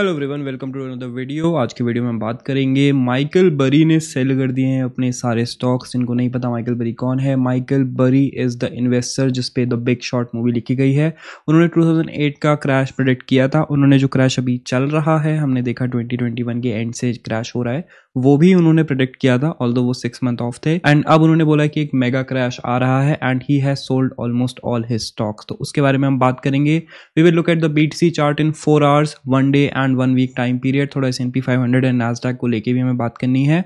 Hello everyone welcome to another video आज के video में हम बात करेंगे माइकल बरी ने सेल कर दिए हैं अपने सारे स्टॉक्स जिनको नहीं पता माइकल बरी कौन है Michael Burry is the investor जिसपे द बिग शॉट मूवी लिखी गई है उन्होंने 2008 का क्रैश प्रोडिक्ट किया था उन्होंने जो क्रैश अभी चल रहा है हमने देखा ट्वेंटी के एंड से क्रैश हो रहा है वो भी उन्होंने प्रोडिक्ट किया था ऑल वो सिक्स मंथ ऑफ थे एंड अब उन्होंने बोला कि एक मेगा क्रैश आ रहा है and he has sold almost all his stocks तो उसके बारे में हम बात करेंगे we will look at the B T C chart in four hours one day and and one week time period थोड़ा S N P five hundred and Nasdaq को लेके भी हमें बात करनी है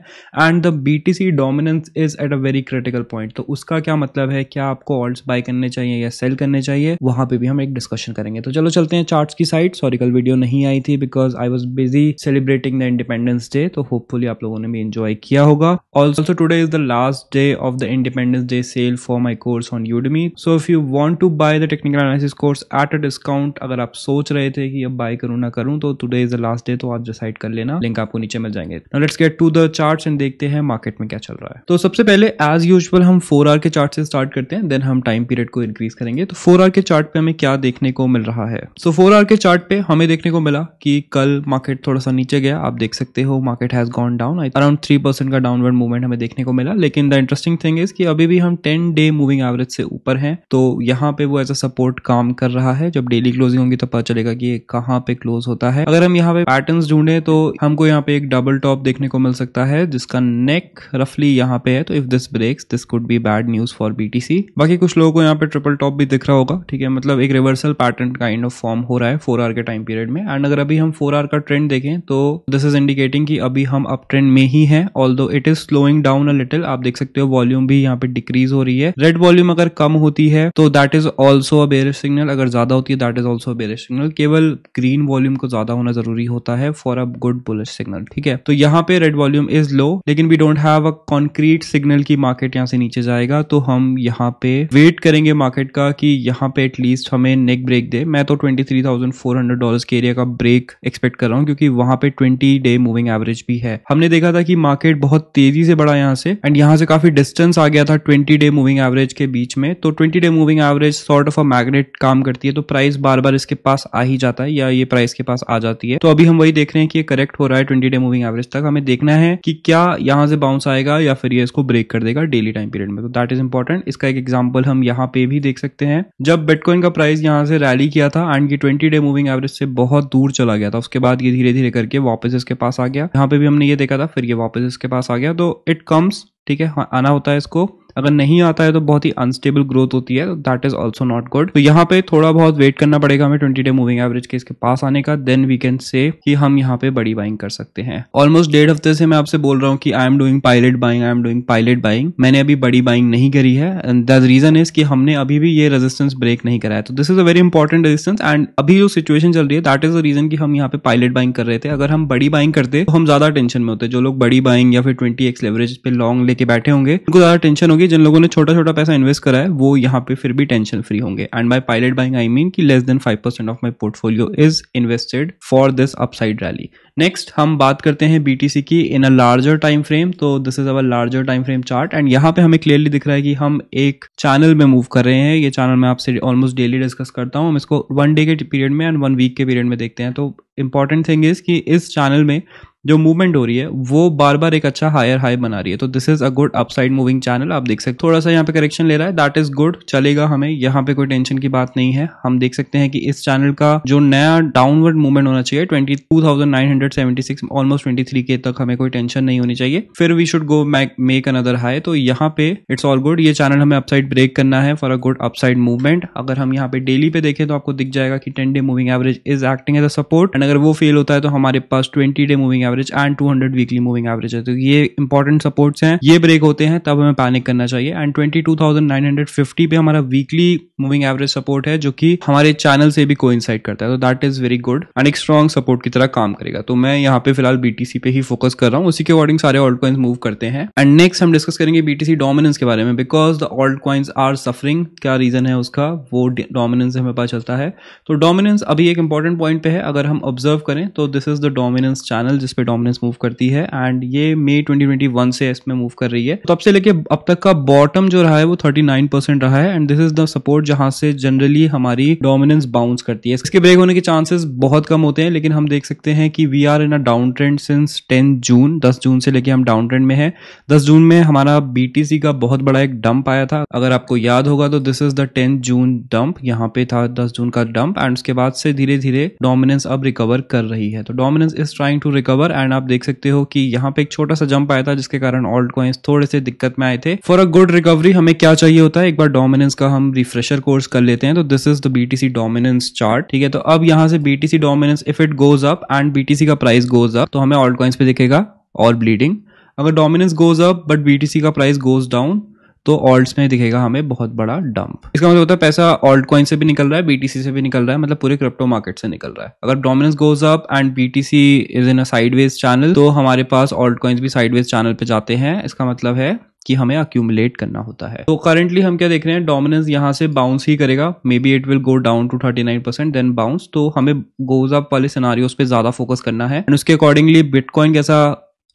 and the B T C dominance is at a very critical point तो उसका क्या मतलब है क्या आपको ऑल्ट बाय करने चाहिए या सेल करने चाहिए वहां पर भी हम एक डिस्कशन करेंगे तो चलो चलते हैं चार्ट की साइड सॉरी कल वीडियो नहीं आई थी because I was busy celebrating the independence day तो होपफुली आप लोगों ने भी इंजॉय किया होगा also today is the last day of the independence day sale for my course on Udemy so if you want to buy the technical analysis course at a discount अगर आप सोच रहे थे कि अब बाय करूँ ना करूँ तो today is the last day तो आज डिसाइड कर लेना लिंक आपको नीचे मिल जाएंगे let's get to the charts and देखते हैं मार्केट में क्या चल रहा है तो सबसे पहले एज यूजल हम फोर आर के चार्ट से स्टार्ट करते हैं देन हम टाइम पीरियड को इंक्रीज करेंगे तो फोर आर के चार्ट पे हमें क्या देखने को मिल रहा है सो फोर आर के चार्ट पे हमें देखने को मिला कि कल मार्केट थोड़ा सा नीचे गया आप देख सकते हो market has gone down around three percent का डाउनवर्ड मूवमेंट हमें देखने को मिला लेकिन द इंटरेस्टिंग थिंग इज कि अभी भी हम टेन डे मूविंग एवरेज से ऊपर हैं तो यहाँ पे वो एज अ सपोर्ट काम कर रहा है जब डेली क्लोजिंग होगी तो पता चलेगा कि कहाँ पे क्लोज होता है अगर हम यहाँ पे पैटर्न ढूंढे तो हमको यहाँ पे एक डबल टॉप देखने को मिल सकता है जिसका नेक रफली यहाँ पे है तो if this breaks this could be bad news for BTC बाकी कुछ लोगों को यहाँ पे ट्रिपल टॉप भी दिख रहा होगा ठीक है मतलब एक reversal pattern kind of form हो रहा है फोर आर के टाइम पीरियड में एंड अगर अभी हम फोर आर का ट्रेंड देखें तो दिस इज इंडिकेटिंग की अभी हम अप ट्रेंड में ही है although it is slowing down a little आप देख सकते हो वॉल्यूम भी यहाँ पे डिक्रीज हो रही है रेड वॉल्यूम अगर कम होती है तो that is also a bearish signal अगर ज्यादा होती है that is also bearish signal केवल ग्रीन वॉल्यूम को ज्यादा होना जरूरी होता है for a good bullish signal ठीक है तो यहाँ पे रेड वॉल्यूम इज लो लेकिन we don't have a concrete signal की मार्केट यहाँ से नीचे जाएगा तो हम यहाँ पे वेट करेंगे मार्केट का कि यहाँ पे एटलीस्ट हमें नेक ब्रेक दे मैं तो twenty three thousand four hundred dollar के एरिया का ब्रेक एक्सपेक्ट कर रहा हूँ क्योंकि वहां पे ट्वेंटी डे मूविंग एवरेज भी है हमने देखा था कि मार्केट बहुत तेजी से बढ़ा यहाँ से एंड यहाँ से काफी डिस्टेंस आ गया था ट्वेंटी डे मूविंग एवरेज के बीच में तो twenty day moving average sort of a magnet काम करती है तो प्राइस बार बार इसके पास आ ही जाता है या ये प्राइस के पास आ जाता जाती है तो अभी हम वही देख रहे हैं कि ये करेक्ट हो रहा है ट्वेंटी डे मूविंग एवरेज तक हमें देखना है कि क्या यहाँ से बाउंस आएगा या फिर ये इसको ब्रेक कर देगा डेली टाइम पीरियड में तो दैट इज इंपॉर्टेंट इसका एक एग्जाम्पल हम यहाँ पे भी देख सकते हैं जब बिटकॉइन का प्राइस यहाँ से रैली किया था एंड ये ट्वेंटी डे मूविंग एवरेज से बहुत दूर चला गया था उसके बाद ये धीरे धीरे करके वापस इसके पास आ गया यहाँ पे भी हमने ये देखा था फिर ये वापस इसके पास आ गया तो इट कम्स ठीक है आना होता है इसको अगर नहीं आता है तो बहुत ही अनस्टेबल ग्रोथ होती है that is also not good तो यहाँ पे थोड़ा बहुत वेट करना पड़ेगा हमें ट्वेंटी डे मूविंग एवरेज के इसके पास आने का देन वी कैन से कि हम यहाँ पे बड़ी बाइंग कर सकते हैं ऑलमोस्ट डेढ़ हफ्ते से मैं आपसे बोल रहा हूँ कि I am doing pilot buying I am doing pilot buying मैंने अभी बड़ी बाइंग नहीं करी है एंड द रीजन इज कि हमने अभी भी ये रेजिस्टेंस ब्रेक नहीं कराया तो this is a very important resistance and अभी जो सिचुएशन चल रही है दैट इज द रीजन कि हम यहाँ पे पायलट बाइंग कर रहे थे अगर हम बड़ी बाइंग करते तो हम ज्यादा टेंशन में होते जो लोग बड़ी बाइंग या फिर ट्वेंटी एक्स लेवरेज पे लॉन्ग लेके बैठे होंगे उनको ज्यादा टेंशन होगी होंगे जिन लोगों ने छोटा छोटा पैसा इन्वेस्ट करा है वो यहाँ पे फिर भी टेंशन फ्री होंगे and buy pilot buying I mean कि less than five percent of my portfolio is invested for this upside rally next हम बात करते हैं सी की in a larger time frame तो this is our larger time frame chart and यहाँ पे हमें क्लियरली दिख रहा है कि हम एक चैनल में मूव कर रहे हैं ये चैनल मैं आपसे ऑलमोस्ट डेली डिस्कस करता हूँ हम इसको वन डे के पीरियड में एंड वन वीक के पीरियड में देखते हैं तो इंपॉर्टेंट थिंग इज कि इस चैनल में जो मूवमेंट हो रही है वो बार बार एक अच्छा हायर हाई बना रही है तो this is a good upside moving channel आप देख सकते थोड़ा सा यहाँ पे करेक्शन ले रहा है दैट इज गुड चलेगा हमें यहाँ पे कोई टेंशन की बात नहीं है हम देख सकते हैं कि इस चैनल का जो नया डाउनवर्ड मूवमेंट होना चाहिए twenty two thousand nine seventy six almost twenty three के तक हमें कोई टेंशन नहीं होनी चाहिए फिर we should go make another high तो यहाँ पे इट्स ऑल गुड ये चैनल हमें अपसाइड ब्रेक करना है for a good upside movement अगर हम यहाँ पे डेली पे देखें तो आपको दिख जाएगा कि ten day moving average is acting as a support and अगर वो फेल होता है तो हमारे पास twenty day moving average and two hundred weekly moving average है तो ये इंपॉर्टेंट सपोर्ट्स हैं ये ब्रेक होते हैं तब हमें पैनिक करना चाहिए and twenty two thousand nine hundred fifty पे हमारा वीकली मूविंग एवरेज सपोर्ट है जो कि हमारे चैनल से भी कोइंसाइड करता है तो that is very good and एक स्ट्रॉन्ग सपोर्ट की तरह काम करेगा तो तो मैं यहाँ पे फिलहाल बीटीसी पे ही फोकस कर रहा हूँ उसी के अकॉर्डिंग सारे ऑल्ट कॉइन्स मूव करते हैं एंड नेक्स्ट हम डिस्कस करेंगे बीटीसी डोमिनेंस के बारे में because the alt coins are suffering क्या रीजन है उसका वो डोमिनेंस हमें पता चलता है तो डोमिनेंस अभी एक इंपॉर्टेंट पॉइंट पे है अगर हम ऑब्जर्व करें तो this is the dominance channel जिसपे डोमिनेंस मूव करती है एंड ये मे 2021 से इसमें मूव कर रही है तब तो से लेके अब तक का बॉटम जो रहा है वो 39 परसेंट रहा है and this is the support जहां से जनरली हमारी डोमिनेंस बाउंस करती है इसके ब्रेक होने के चांसेस बहुत कम होते हैं लेकिन हम देख सकते हैं कि we we are in a down trend since ten June दस जून से लेके हम डाउन ट्रेंड में हैं दस जून में हमारा बीटीसी का बहुत बड़ा एक डंप आया था अगर आपको याद होगा तो this is the ten June dump यहाँ पे था दस जून का डंप एंड उसके बाद से धीरे धीरे डोमिनेंस अब रिकवर कर रही है तो dominance is trying to recover and आप देख सकते हो कि यहाँ पे एक छोटा सा जंप आया था जिसके कारण ऑल्ड कॉइन्स थोड़े से दिक्कत में आए थे फॉर अ गुड रिकवरी हमें क्या चाहिए होता है एक बार डोमिनेंस का हम रिफ्रेशर कोर्स कर लेते हैं तो this is the BTC dominance chart ठीक है तो अब यहाँ से BTC dominance if it goes up and BTC का प्राइस गोज अप तो हमें ऑल्ट कॉइन्स पे दिखेगा और ब्लीडिंग अगर dominance goes up but BTC का प्राइस गोज डाउन तो ऑल्ट में दिखेगा हमें बहुत बड़ा डंप इसका मतलब होता है पैसा ऑल्ट कॉइन से भी निकल रहा है बीटीसी से भी निकल रहा है मतलब पूरे क्रिप्टो मार्केट से निकल रहा है अगर dominance goes up and BTC is in a sideways channel तो हमारे पास ऑल्ट कॉइन्स भी साइडवेज चैनल पे जाते हैं इसका मतलब है कि हमें अक्यूमुलेट करना होता है तो करेंटली हम क्या देख रहे हैं डोमिनेंस यहाँ से बाउंस ही करेगा maybe it will go down to thirty nine percent then bounce तो हमें गोज अप वाले सिनारियोज पे ज्यादा फोकस करना है एंड उसके अकॉर्डिंगली बिटकॉइन कैसा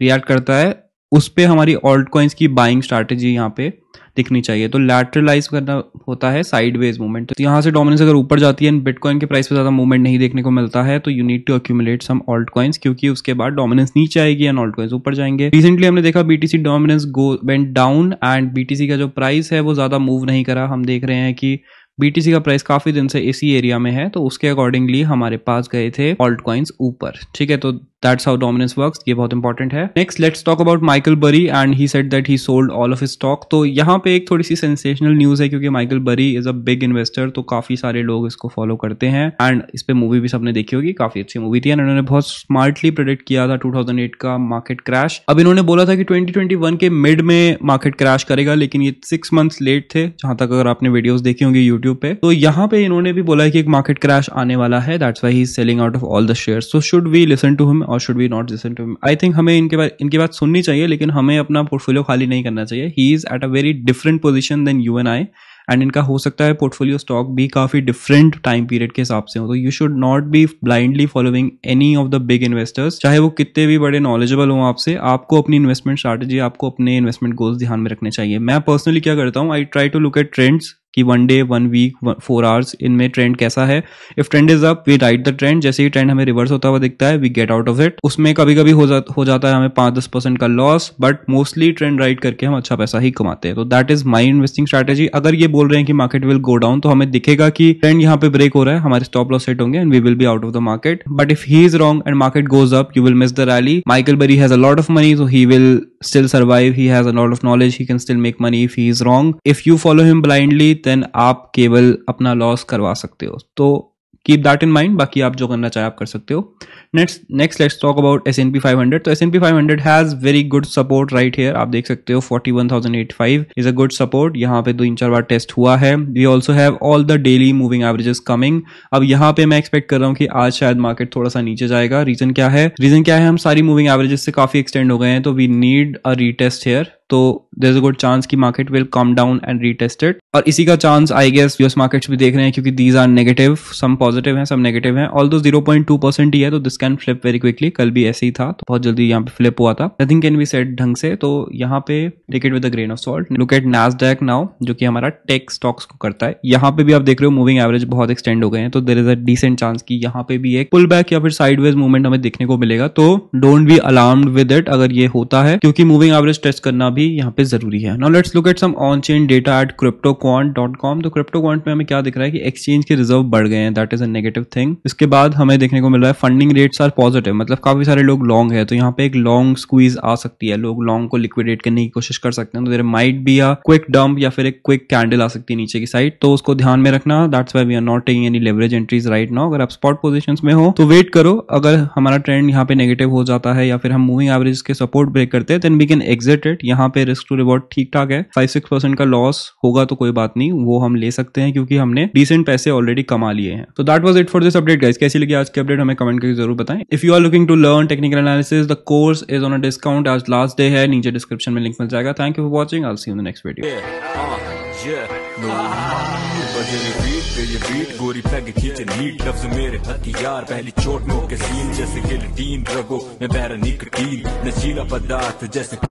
रिएक्ट करता है उस पर हमारी ऑल्ट कॉइन्स की बाइंग स्ट्रैटेजी यहाँ पे दिखनी चाहिए तो लैटरलाइज करना होता है साइड मूवमेंट तो यहाँ से डोमिनेंस अगर ऊपर जाती है बिटकॉइन के प्राइस पे ज़्यादा मूवमेंट नहीं देखने को मिलता है तो you need to accumulate some alt coins क्योंकि उसके बाद डोमिनेंस नीचे आएगी एंड ऑल्ट कॉइन्स ऊपर जाएंगे रिसेंटली हमने देखा BTC dominance go bent down and BTC का जो प्राइस है वो ज़्यादा मूव नहीं करा हम देख रहे हैं कि बीटीसी का प्राइस काफी दिन से इसी एरिया में है तो उसके अकॉर्डिंगली हमारे पास गए थे ऑल्ट कॉइन्स ऊपर ठीक है तो दैट्स हाउ डोमिनेंस works. ये बहुत इंपॉर्टेंट है next let's talk about Michael Burry and he said that he sold all of stock तो यहाँ पे एक थोड़ी सी सेंसेशनल न्यूज है क्योंकि माइकल बरी इज अ बिग इन्वेस्टर तो काफी सारे लोग इसको फॉलो करते हैं एंड इस पर मूवी भी सबने देखी होगी काफी अच्छी मूवी थी एंड उन्होंने बहुत स्मार्टली प्रोडिक्ट किया था 2008 का मार्केट क्रैश अब इन्होंने बोला था कि 2021 के मिड में मार्केट क्रैश करेगा लेकिन ये सिक्स मंथ्स लेट थे जहां तक अगर आपने वीडियोस देखी होंगी यूट्यूब पे तो यहाँ पे इन्होंने भी बोला है कि एक मार्केट क्रैश आने वाला है that's why he selling out of all the share so should we listen to him और should be not listen to I think हमें इनके बाद इनकी बात सुननी चाहिए लेकिन हमें अपना पोर्टफोलियो खाली नहीं करना चाहिए he is at a very different position than you and I and इनका हो सकता है पोर्टफोलियो स्टॉक भी काफ़ी डिफरेंट टाइम पीरियड के हिसाब से हो तो you should not be blindly following any of the big investors चाहे वो कितने भी बड़े नॉलेजेबल हों आपसे आपको अपनी इन्वेस्टमेंट स्ट्रैटेजी आपको अपने इन्वेस्टमेंट गोल्स ध्यान में रखने चाहिए मैं पर्सनली क्या करता हूँ I try to look at trends कि one day one week four hours इनमें ट्रेंड कैसा है if trend is up we ride the trend जैसे ही ट्रेंड हमें रिवर्स होता हुआ दिखता है we get out of it उसमें कभी कभी हो, जा, हो जाता है हमें पांच दस परसेंट का loss but mostly trend right करके हम अच्छा पैसा ही कमाते हैं तो that is my investing strategy अगर ये बोल रहे हैं कि मार्केट विल गो डाउन तो हमें दिखेगा कि ट्रेंड यहाँ पे ब्रेक हो रहा है हमारे स्टॉप लॉस सेट होंगे and we will be out of the market but if he is wrong and market goes up you will miss the rally Michael Burry has a lot of money so he will still survive he has a lot of knowledge he can still make money if he is wrong if you follow him blindly then आप केवल अपना loss करवा सकते हो तो keep that in mind बाकी आप जो करना चाहे आप कर सकते हो next next let's talk about S N P five hundred so S N P five hundred has very good support right here आप देख सकते हो forty one thousand eight five is a good support यहाँ पे तीन चार बार test हुआ है we also have all the daily moving averages coming अब यहाँ पे मैं एक्सपेक्ट कर रहा हूँ कि आज शायद मार्केट थोड़ा सा नीचे जाएगा रीजन क्या है रीजन क्या है हम सारी मूविंग एवरेजेस से काफी एक्सटेंड हो गए हैं तो we need a retest here तो देर अ गुड चांस की market will come down and retested और इसी का chance I guess US markets भी देख रहे हैं क्योंकि these are negative some positive है सम नेगेटिव है although zero point two percent ही है तो this can flip very quickly कल भी ऐसे ही था तो बहुत जल्दी यहाँ पे फ्लिप हुआ था नथिंग कैन बी सेट ढंग से तो यहाँ पे take it with a grain of salt look at Nasdaq now जो कि हमारा टेक स्टॉक्स को करता है यहाँ पे भी आप देख रहे हो मूविंग एवरेज बहुत एक्सटेंड हो गए हैं तो there is a decent chance की यहाँ पे भी एक पुल बैक या फिर साइडवेज मूवमेंट हमें देखने को मिलेगा तो don't be alarm with it अगर ये होता है क्योंकि मूविंग एवरेज टेस्ट करना भी यहाँ पे जरूरी है now let's look at some on chain data at CryptoQuant dot com तो क्रिप्टो क्वांट में हमें क्या दिख रहा है कि एक्सचेंज के रिजर्व बढ़ गए हैं that is a negative thing इसके बाद हमें देखने को मिल रहा है फंडिंग रेट्स आर पॉजिटिव मतलब काफी सारे लोग लॉन्ग है तो यहाँ पे एक लॉन्ग स्क्वीज आ सकती है लोग लॉन्ग को लिक्विडेट करने की कोशिश कर सकते हैं तो there might be a quick dump या फिर एक क्विक कैंडल आ सकती है नीचे की साइड तो उसको ध्यान में रखना that's why we are not taking any leverage entries right now अगर आप स्पॉट पोजिशन में हो तो वेट करो अगर हमारा ट्रेंड यहाँ पे नेगेटिव हो जाता है या फिर हम मूविंग एवरेज के सपोर्ट ब्रेक करते हैं then we can exit it यहाँ वहाँ पे रिस्क टू रिवॉर्ड ठीक ठाक है फाइव सिक्स परसेंट का लॉस होगा तो कोई बात नहीं वो हम ले सकते हैं क्योंकि हमने डिसेंट पैसे ऑलरेडी कमा लिए हैं तो that was it for this update guys कैसी लगी आज की अपडेट हमें कमेंट करके जरूर बताएं if you are looking to learn technical analysis the course is on a discount आज लास्ट डे है नीचे डिस्क्रिप्शन में लिंक मिल जाएगा thank you for watching I'll see in the next video गोरी पैग खींचे नीट लफ्ज मेरे हथियार पहली चोट नो के सीन जैसे गिल गिलटीन रगो मैं बैरा टीन नशीला पदार्थ जैसे